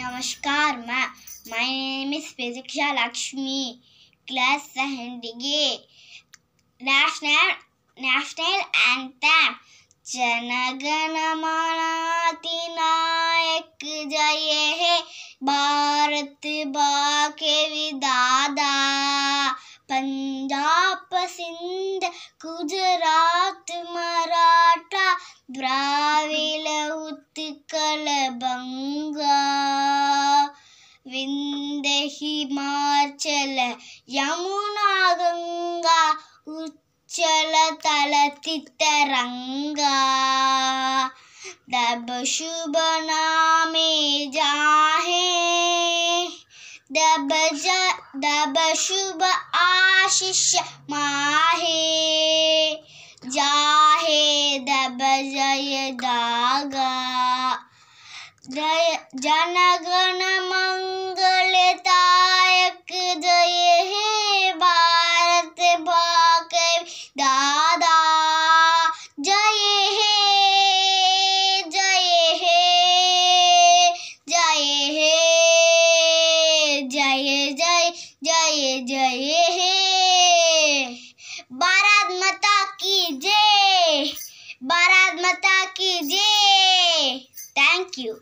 नमस्कार मैं my name is Pratiksha Lakshmi class seven national national anthem मनाति नायक जय हे भारत बा के विदादा पंजाब सिंध गुजरात मराठा द्राविड़ उत्कल बंग हिमाचल यमुना गंगा उच्चल तरंगा दब शुभ नामे जाहे दब ज दब शुभ आशीष माहे जाहे दब जय दागा जय जनगण मा जय जय हे बारात माता की जय बारात माता की जय थैंक यू